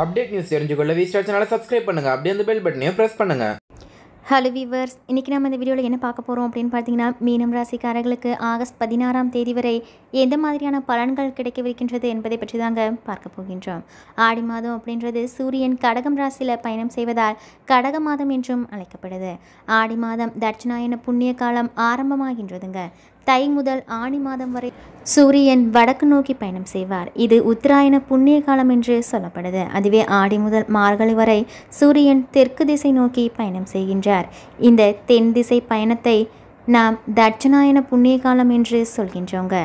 update news தெரிஞ்சுக்கொள்ள V Star சேனலை subscribe பண்ணுங்கள் அப்படியே அந்த பெல் பட்டனையும் ப்ரெஸ் பண்ணுங்கள் ஹலோ வீவர்ஸ் இன்றைக்கி நம்ம இந்த வீடியோவில் என்ன பார்க்க போகிறோம் அப்படின்னு பார்த்தீங்கன்னா மீனம் ராசிக்காரர்களுக்கு ஆகஸ்ட் பதினாறாம் தேதி வரை எந்த மாதிரியான பலன்கள் கிடைக்கவிருக்கின்றது என்பதை பற்றி தாங்க பார்க்க போகின்றோம் ஆடி மாதம் அப்படின்றது சூரியன் கடகம் ராசியில் பயணம் செய்வதால் கடக மாதம் என்றும் அழைக்கப்படுது ஆடி மாதம் தட்சிணாயன புண்ணிய காலம் ஆரம்பமாகின்றதுங்க தை முதல் ஆணி மாதம் வரை சூரியன் வடக்கு நோக்கி பயணம் செய்வார் இது உத்தராயண புண்ணிய காலம் என்று சொல்லப்படுது அதுவே ஆடி முதல் மார்கழி வரை சூரியன் தெற்கு திசை நோக்கி பயணம் செய்கின்றார் இந்த தென் திசை பயணத்தை நாம் தட்சநாயன புண்ணிய காலம் என்று சொல்கின்றோங்க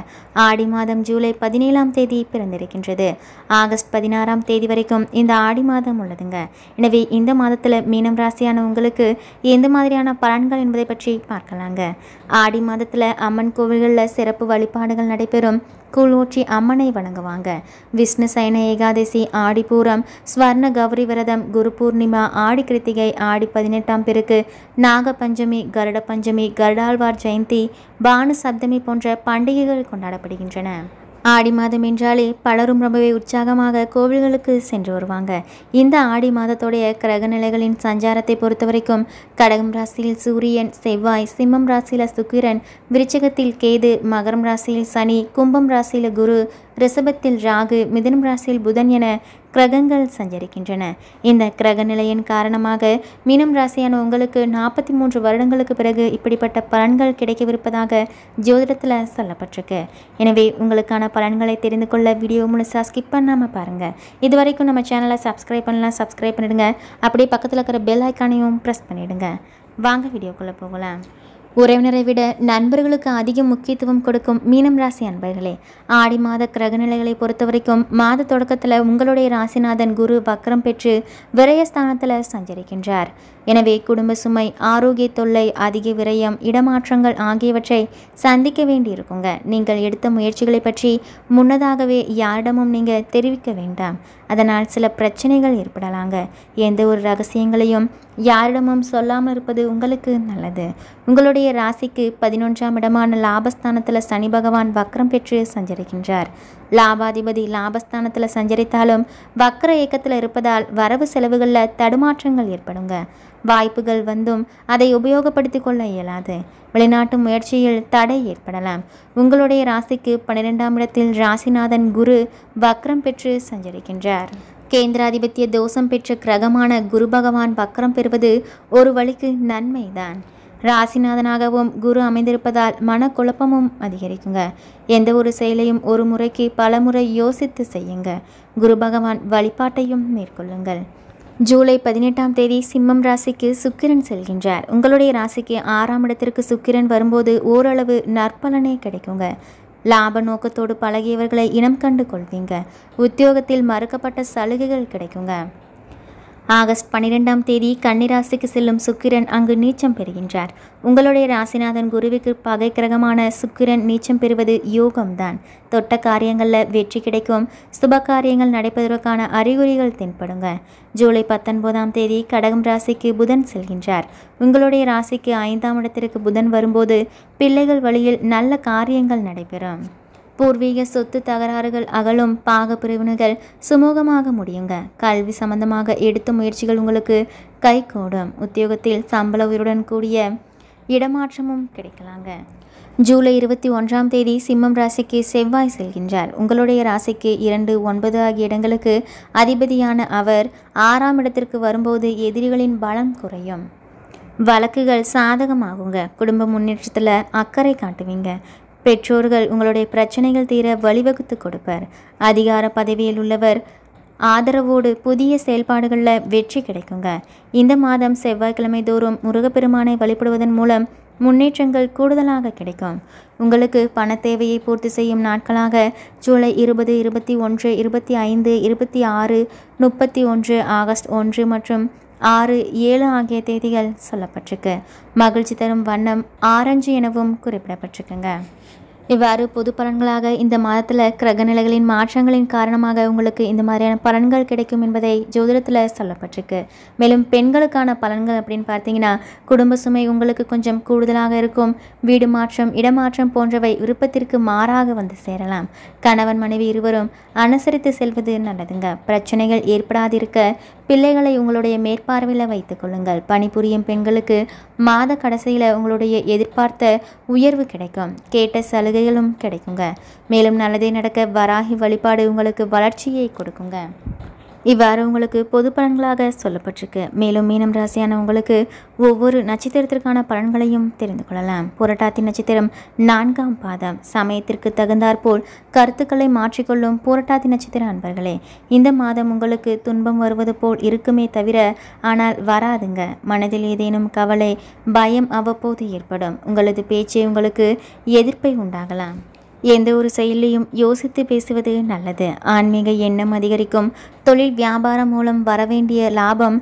ஆடி மாதம் ஜூலை பதினேழாம் தேதி பிறந்திருக்கின்றது ஆகஸ்ட் பதினாறாம் தேதி வரைக்கும் இந்த ஆடி மாதம் உள்ளதுங்க எனவே இந்த மாதத்தில் மீனம் ராசியான உங்களுக்கு எந்த மாதிரியான பலன்கள் என்பதை பற்றி பார்க்கலாங்க ஆடி மாதத்தில் அம்மன் கோவில்களில் சிறப்பு வழிபாடுகள் நடைபெறும் கூழூற்றி அம்மனை வணங்குவாங்க விஷ்ணு சைன ஏகாதசி ஆடிப்பூரம் ஸ்வர்ண கௌரி விரதம் குரு பூர்ணிமா ஆடி கிருத்திகை ஆடி பதினெட்டாம் பிறகு நாகபஞ்சமி கருட பஞ்சமி கருடாழ்வார் ஜெயந்தி பானு சப்தமி போன்ற பண்டிகைகள் கொண்டாடப்படுகின்றன ஆடி மாதம் என்றாலே பலரும் ரொம்பவே உற்சாகமாக கோவில்களுக்கு சென்று வருவாங்க இந்த ஆடி மாதத்துடைய கிரகநிலைகளின் சஞ்சாரத்தை பொறுத்த வரைக்கும் கடகம் ராசியில் சூரியன் செவ்வாய் சிம்மம் ராசியில் சுக்கிரன் விருச்சகத்தில் கேது மகரம் ராசியில் சனி கும்பம் ராசியில் குரு ரிஷபத்தில் ராகு மிதனம் ராசியில் புதன் என கிரகங்கள் சஞ்சரிக்கின்றன இந்த கிரக நிலையின் காரணமாக மீனம் ராசியான உங்களுக்கு நாற்பத்தி மூன்று வருடங்களுக்கு பிறகு இப்படிப்பட்ட பலன்கள் கிடைக்கவிருப்பதாக ஜோதிடத்தில் சொல்லப்பட்டிருக்கு எனவே உங்களுக்கான பலன்களை தெரிந்து கொள்ள வீடியோ முழுசாக ஸ்கிப் பண்ணாமல் பாருங்கள் இது வரைக்கும் நம்ம சேனலை சப்ஸ்கிரைப் பண்ணலாம் சப்ஸ்கிரைப் பண்ணிவிடுங்க அப்படியே பக்கத்தில் இருக்கிற பெல் ஐக்கானையும் ப்ரெஸ் பண்ணிவிடுங்க வாங்க வீடியோக்குள்ளே போகலாம் உறவினரை விட நண்பர்களுக்கு அதிக முக்கியத்துவம் கொடுக்கும் மீனம் ராசி அன்பர்களே ஆடி மாத கிரகநிலைகளை பொறுத்த வரைக்கும் மாத தொடக்கத்தில் உங்களுடைய ராசிநாதன் குரு வக்கரம் பெற்று விரயஸ்தானத்தில் சஞ்சரிக்கின்றார் எனவே குடும்ப சுமை ஆரோக்கிய தொல்லை அதிக விரயம் இடமாற்றங்கள் ஆகியவற்றை சந்திக்க வேண்டியிருக்குங்க நீங்கள் எடுத்த முயற்சிகளை பற்றி முன்னதாகவே யாரிடமும் நீங்கள் தெரிவிக்க வேண்டாம் அதனால் சில பிரச்சனைகள் ஏற்படலாங்க எந்த ஒரு ரகசியங்களையும் யாரிடமும் சொல்லாமல் இருப்பது உங்களுக்கு நல்லது உங்களுடைய ராசிக்கு பதினொன்றாம் இடமான லாபஸ்தானத்தில் சனி பகவான் வக்ரம் பெற்று சஞ்சரிக்கின்றார் லாபாதிபதி லாபஸ்தானத்தில் சஞ்சரித்தாலும் வக்ர இயக்கத்தில் இருப்பதால் வரவு செலவுகளில் தடுமாற்றங்கள் ஏற்படுங்க வாய்ப்புகள் வந்தும் அதை உபயோகப்படுத்திக் கொள்ள இயலாது வெளிநாட்டு முயற்சியில் தடை ஏற்படலாம் உங்களுடைய ராசிக்கு பன்னிரெண்டாம் இடத்தில் ராசிநாதன் குரு வக்ரம் பெற்று சஞ்சரிக்கின்றார் கேந்திராதிபத்திய தோஷம் பெற்ற கிரகமான குரு பகவான் வக்ரம் பெறுவது ஒரு வழிக்கு நன்மைதான் ராசிநாதனாகவும் குரு அமைந்திருப்பதால் மனக்குழப்பமும் அதிகரிக்குங்க எந்த ஒரு செயலையும் ஒரு முறைக்கு பல முறை யோசித்து செய்யுங்க குரு பகவான் வழிபாட்டையும் மேற்கொள்ளுங்கள் ஜூலை பதினெட்டாம் தேதி சிம்மம் ராசிக்கு சுக்கிரன் செல்கின்றார் உங்களுடைய ராசிக்கு ஆறாம் இடத்திற்கு சுக்கிரன் வரும்போது ஓரளவு நற்பலனே கிடைக்குங்க லாப நோக்கத்தோடு பழகியவர்களை இனம் கண்டு கொள்வீங்க உத்தியோகத்தில் மறுக்கப்பட்ட சலுகைகள் கிடைக்குங்க ஆகஸ்ட் பன்னிரெண்டாம் தேதி கன்னிராசிக்கு செல்லும் சுக்கிரன் அங்கு நீச்சம் பெறுகின்றார் உங்களுடைய ராசிநாதன் குருவிக்கு பகை கிரகமான சுக்கிரன் நீச்சம் பெறுவது யோகம்தான் தொட்ட காரியங்களில் வெற்றி கிடைக்கும் சுப காரியங்கள் நடைபெறுவதற்கான அறிகுறிகள் தென்படுங்க ஜூலை பத்தொன்பதாம் தேதி கடகம் ராசிக்கு புதன் செல்கின்றார் உங்களுடைய ராசிக்கு ஐந்தாம் இடத்திற்கு புதன் வரும்போது பிள்ளைகள் வழியில் நல்ல காரியங்கள் நடைபெறும் பூர்வீக சொத்து தகராறுகள் அகலும் பாக பிரிவினைகள் சுமூகமாக முடியுங்க கல்வி சம்பந்தமாக எடுத்த முயற்சிகள் உங்களுக்கு கூடும் உத்தியோகத்தில் சம்பள உயிருடன் கூடிய இடமாற்றமும் கிடைக்கலாங்க ஜூலை இருபத்தி ஒன்றாம் தேதி சிம்மம் ராசிக்கு செவ்வாய் செல்கின்றார் உங்களுடைய ராசிக்கு இரண்டு ஒன்பது ஆகிய இடங்களுக்கு அதிபதியான அவர் ஆறாம் இடத்திற்கு வரும்போது எதிரிகளின் பலம் குறையும் வழக்குகள் சாதகமாகுங்க குடும்ப முன்னேற்றத்தில் அக்கறை காட்டுவீங்க பெற்றோர்கள் உங்களுடைய பிரச்சனைகள் தீர வழிவகுத்து கொடுப்பார் அதிகார பதவியில் உள்ளவர் ஆதரவோடு புதிய செயல்பாடுகளில் வெற்றி கிடைக்குங்க இந்த மாதம் செவ்வாய்க்கிழமை தோறும் முருகப்பெருமானை வழிபடுவதன் மூலம் முன்னேற்றங்கள் கூடுதலாக கிடைக்கும் உங்களுக்கு பண தேவையை பூர்த்தி செய்யும் நாட்களாக ஜூலை இருபது இருபத்தி ஒன்று இருபத்தி ஐந்து இருபத்தி ஆறு முப்பத்தி ஒன்று ஆகஸ்ட் ஒன்று மற்றும் ஆறு ஏழு ஆகிய தேதிகள் சொல்லப்பட்டிருக்கு மகிழ்ச்சி தரும் வண்ணம் ஆரஞ்சு எனவும் குறிப்பிடப்பட்டிருக்குங்க இவ்வாறு பொது பலன்களாக இந்த மாதத்தில் கிரக நிலைகளின் மாற்றங்களின் காரணமாக உங்களுக்கு இந்த மாதிரியான பலன்கள் கிடைக்கும் என்பதை ஜோதிடத்தில் சொல்லப்பட்டிருக்கு மேலும் பெண்களுக்கான பலன்கள் அப்படின்னு பார்த்தீங்கன்னா குடும்ப சுமை உங்களுக்கு கொஞ்சம் கூடுதலாக இருக்கும் வீடு மாற்றம் இடமாற்றம் போன்றவை விருப்பத்திற்கு மாறாக வந்து சேரலாம் கணவன் மனைவி இருவரும் அனுசரித்து செல்வது நல்லதுங்க பிரச்சனைகள் ஏற்படாதிருக்க பிள்ளைகளை உங்களுடைய மேற்பார்வையில் வைத்துக்கொள்ளுங்கள் பணிபுரியும் பெண்களுக்கு மாத கடைசியில் உங்களுடைய எதிர்பார்த்த உயர்வு கிடைக்கும் கேட்ட சலுகைகளும் கிடைக்குங்க மேலும் நல்லதே நடக்க வராகி வழிபாடு உங்களுக்கு வளர்ச்சியை கொடுக்குங்க இவ்வாறு உங்களுக்கு பொது பலன்களாக சொல்லப்பட்டிருக்கு மேலும் மீனம் ராசியான உங்களுக்கு ஒவ்வொரு நட்சத்திரத்திற்கான பலன்களையும் தெரிந்து கொள்ளலாம் புரட்டாத்தி நட்சத்திரம் நான்காம் பாதம் சமயத்திற்கு தகுந்தாற்போல் கருத்துக்களை மாற்றிக்கொள்ளும் புரட்டாத்தி நட்சத்திர அன்பர்களே இந்த மாதம் உங்களுக்கு துன்பம் வருவது போல் இருக்குமே தவிர ஆனால் வராதுங்க மனதில் ஏதேனும் கவலை பயம் அவ்வப்போது ஏற்படும் உங்களது பேச்சே உங்களுக்கு எதிர்ப்பை உண்டாகலாம் எந்த ஒரு செயலையும் யோசித்து பேசுவது நல்லது ஆன்மீக எண்ணம் அதிகரிக்கும் தொழில் வியாபாரம் மூலம் வரவேண்டிய லாபம்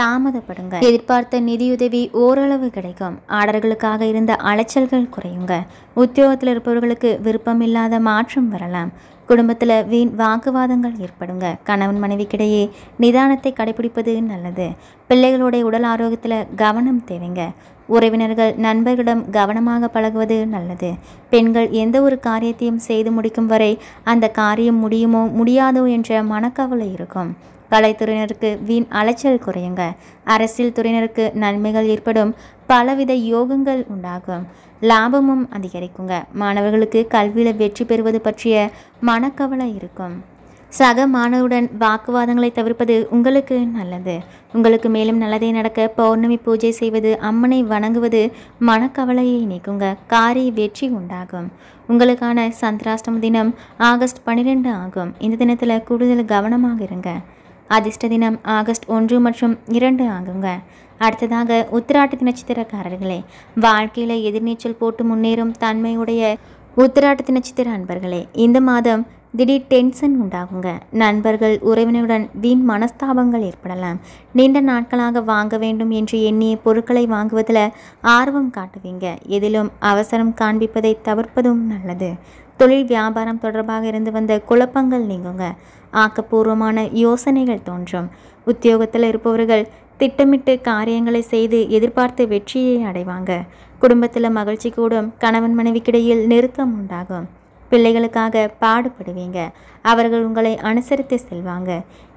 தாமதப்படுங்க எதிர்பார்த்த நிதியுதவி ஓரளவு கிடைக்கும் ஆடர்களுக்காக இருந்த அலைச்சல்கள் குறையுங்க உத்தியோகத்தில் இருப்பவர்களுக்கு விருப்பமில்லாத மாற்றம் வரலாம் குடும்பத்தில் வீண் வாக்குவாதங்கள் ஏற்படுங்க கணவன் மனைவிக்கிடையே நிதானத்தை கடைபிடிப்பது நல்லது பிள்ளைகளுடைய உடல் ஆரோக்கியத்தில் கவனம் தேவைங்க உறவினர்கள் நண்பர்களிடம் கவனமாக பழகுவது நல்லது பெண்கள் எந்த ஒரு காரியத்தையும் செய்து முடிக்கும் வரை அந்த காரியம் முடியுமோ முடியாதோ என்ற மனக்கவலை இருக்கும் கலைத்துறையினருக்கு வீண் அலைச்சல் குறையுங்க அரசியல் துறையினருக்கு நன்மைகள் ஏற்படும் பலவித யோகங்கள் உண்டாகும் லாபமும் அதிகரிக்குங்க மாணவர்களுக்கு கல்வியில் வெற்றி பெறுவது பற்றிய மனக்கவலை இருக்கும் சக மாணவருடன் வாக்குவாதங்களை தவிர்ப்பது உங்களுக்கு நல்லது உங்களுக்கு மேலும் நல்லதே நடக்க பௌர்ணமி பூஜை செய்வது அம்மனை வணங்குவது மனக்கவலையை நீக்குங்க காரி வெற்றி உண்டாகும் உங்களுக்கான சந்திராஷ்டம தினம் ஆகஸ்ட் பன்னிரெண்டு ஆகும் இந்த தினத்தில் கூடுதல் கவனமாக இருங்க அதிர்ஷ்ட தினம் ஆகஸ்ட் ஒன்று மற்றும் இரண்டு ஆகுங்க அடுத்ததாக உத்திராட்டத்தி நட்சத்திரக்காரர்களே வாழ்க்கையில் எதிர்நீச்சல் போட்டு முன்னேறும் தன்மையுடைய உத்திராட்டத்தி நட்சத்திர அன்பர்களே இந்த மாதம் திடீர் டென்ஷன் உண்டாகுங்க நண்பர்கள் உறவினருடன் வீண் மனஸ்தாபங்கள் ஏற்படலாம் நீண்ட நாட்களாக வாங்க வேண்டும் என்று எண்ணிய பொருட்களை வாங்குவதில் ஆர்வம் காட்டுவீங்க எதிலும் அவசரம் காண்பிப்பதை தவிர்ப்பதும் நல்லது தொழில் வியாபாரம் தொடர்பாக இருந்து வந்த குழப்பங்கள் நீங்குங்க ஆக்கப்பூர்வமான யோசனைகள் தோன்றும் உத்தியோகத்தில் இருப்பவர்கள் திட்டமிட்டு காரியங்களை செய்து எதிர்பார்த்த வெற்றியை அடைவாங்க குடும்பத்தில் மகிழ்ச்சி கூடும் கணவன் மனைவிக்கிடையில் நெருக்கம் உண்டாகும் பிள்ளைகளுக்காக பாடுபடுவீங்க அவர்கள் உங்களை அனுசரித்து செல்வாங்க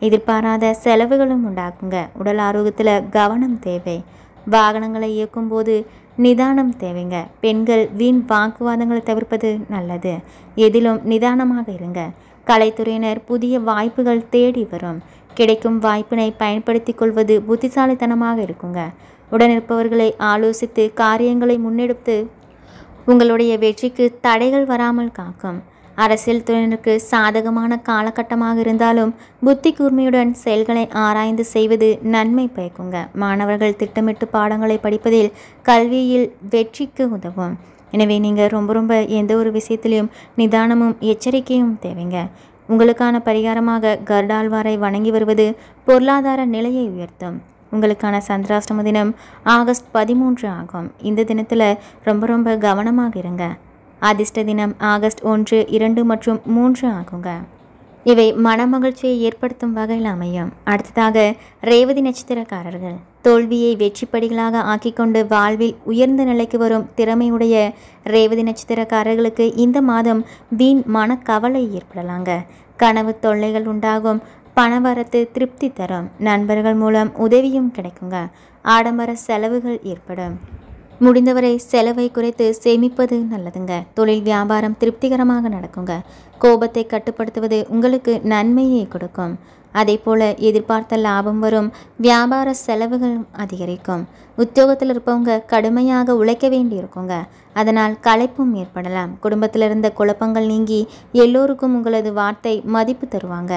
எதிர்பாராத செலவுகளும் உண்டாக்குங்க உடல் ஆரோக்கியத்தில் கவனம் தேவை வாகனங்களை இயக்கும்போது நிதானம் தேவைங்க பெண்கள் வீண் வாக்குவாதங்களை தவிர்ப்பது நல்லது எதிலும் நிதானமாக இருங்க கலைத்துறையினர் புதிய வாய்ப்புகள் தேடி வரும் கிடைக்கும் வாய்ப்பினை பயன்படுத்தி கொள்வது புத்திசாலித்தனமாக இருக்குங்க உடனிருப்பவர்களை ஆலோசித்து காரியங்களை முன்னெடுத்து உங்களுடைய வெற்றிக்கு தடைகள் வராமல் காக்கும் அரசியல் துறையினருக்கு சாதகமான காலகட்டமாக இருந்தாலும் புத்தி கூர்மையுடன் செயல்களை ஆராய்ந்து செய்வது நன்மை பயக்குங்க மாணவர்கள் திட்டமிட்டு பாடங்களை படிப்பதில் கல்வியில் வெற்றிக்கு உதவும் எனவே நீங்கள் ரொம்ப ரொம்ப எந்த ஒரு விஷயத்திலையும் நிதானமும் எச்சரிக்கையும் தேவைங்க உங்களுக்கான பரிகாரமாக கர்டால்வாரை வணங்கி வருவது பொருளாதார நிலையை உயர்த்தும் உங்களுக்கான சந்திராஷ்டம தினம் ஆகஸ்ட் பதிமூன்று ஆகும் இந்த தினத்தில் ரொம்ப ரொம்ப கவனமாக இருங்க அதிர்ஷ்ட தினம் ஆகஸ்ட் ஒன்று இரண்டு மற்றும் மூன்று ஆகுங்க இவை மனமகிழ்ச்சியை ஏற்படுத்தும் வகையில் அமையும் அடுத்ததாக ரேவதி நட்சத்திரக்காரர்கள் தோல்வியை வெற்றிப்படிகளாக ஆக்கிக்கொண்டு வாழ்வில் உயர்ந்த நிலைக்கு வரும் திறமையுடைய ரேவதி நட்சத்திரக்காரர்களுக்கு இந்த மாதம் வீண் மனக்கவலை ஏற்படலாங்க கனவு தொல்லைகள் உண்டாகும் பணவரத்து திருப்தி தரும் நண்பர்கள் மூலம் உதவியும் கிடைக்குங்க ஆடம்பர செலவுகள் ஏற்படும் முடிந்தவரை செலவை குறைத்து சேமிப்பது நல்லதுங்க தொழில் வியாபாரம் திருப்திகரமாக நடக்குங்க கோபத்தை கட்டுப்படுத்துவது உங்களுக்கு நன்மையை கொடுக்கும் அதே போல் எதிர்பார்த்த லாபம் வரும் வியாபார செலவுகளும் அதிகரிக்கும் உத்தியோகத்தில் இருப்பவங்க கடுமையாக உழைக்க வேண்டியிருக்குங்க அதனால் களைப்பும் ஏற்படலாம் குடும்பத்தில் இருந்த குழப்பங்கள் நீங்கி எல்லோருக்கும் உங்களது வார்த்தை மதிப்பு தருவாங்க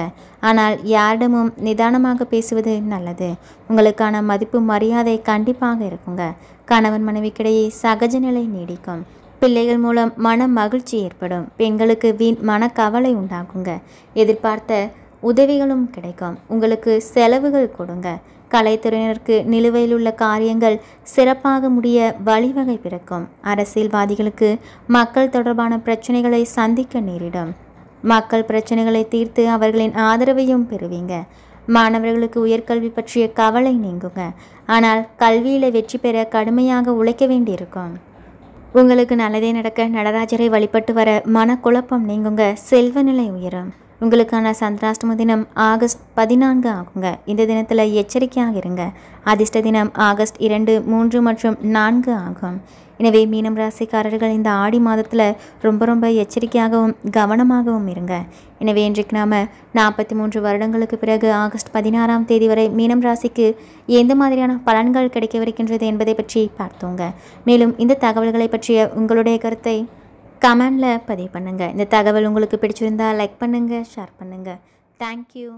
ஆனால் யாரிடமும் நிதானமாக பேசுவது நல்லது உங்களுக்கான மதிப்பு மரியாதை கண்டிப்பாக இருக்குங்க கணவன் மனைவிக்கிடையே சகஜ நிலை நீடிக்கும் பிள்ளைகள் மூலம் மன மகிழ்ச்சி ஏற்படும் பெண்களுக்கு வீண் மனக்கவலை உண்டாகுங்க எதிர்பார்த்த உதவிகளும் கிடைக்கும் உங்களுக்கு செலவுகள் கொடுங்க கலைத்துறையினருக்கு நிலுவையில் உள்ள காரியங்கள் சிறப்பாக முடிய வழிவகை பிறக்கும் அரசியல்வாதிகளுக்கு மக்கள் தொடர்பான பிரச்சனைகளை சந்திக்க நேரிடும் மக்கள் பிரச்சனைகளை தீர்த்து அவர்களின் ஆதரவையும் பெறுவீங்க மாணவர்களுக்கு உயர்கல்வி பற்றிய கவலை நீங்குங்க ஆனால் கல்வியில் வெற்றி பெற கடுமையாக உழைக்க வேண்டியிருக்கும் உங்களுக்கு நல்லதே நடக்க நடராஜரை வழிபட்டு வர மனக்குழப்பம் நீங்குங்க செல்வநிலை உயரும் உங்களுக்கான சந்திராஷ்டம தினம் ஆகஸ்ட் பதினான்கு ஆகுங்க இந்த தினத்தில் எச்சரிக்கையாக இருங்க அதிர்ஷ்ட தினம் ஆகஸ்ட் இரண்டு மூன்று மற்றும் நான்கு ஆகும் எனவே மீனம் ராசிக்காரர்கள் இந்த ஆடி மாதத்தில் ரொம்ப ரொம்ப எச்சரிக்கையாகவும் கவனமாகவும் இருங்க எனவே இன்றைக்கு நாம் நாற்பத்தி மூன்று வருடங்களுக்கு பிறகு ஆகஸ்ட் பதினாறாம் தேதி வரை மீனம் ராசிக்கு எந்த மாதிரியான பலன்கள் கிடைக்கவிருக்கின்றது என்பதை பற்றி பார்த்தோங்க மேலும் இந்த தகவல்களை பற்றிய உங்களுடைய கருத்தை கமெண்டில் பதிவு பண்ணுங்கள் இந்த தகவல் உங்களுக்கு பிடிச்சிருந்தால் லைக் பண்ணுங்கள் ஷேர் பண்ணுங்கள் தேங்க்யூ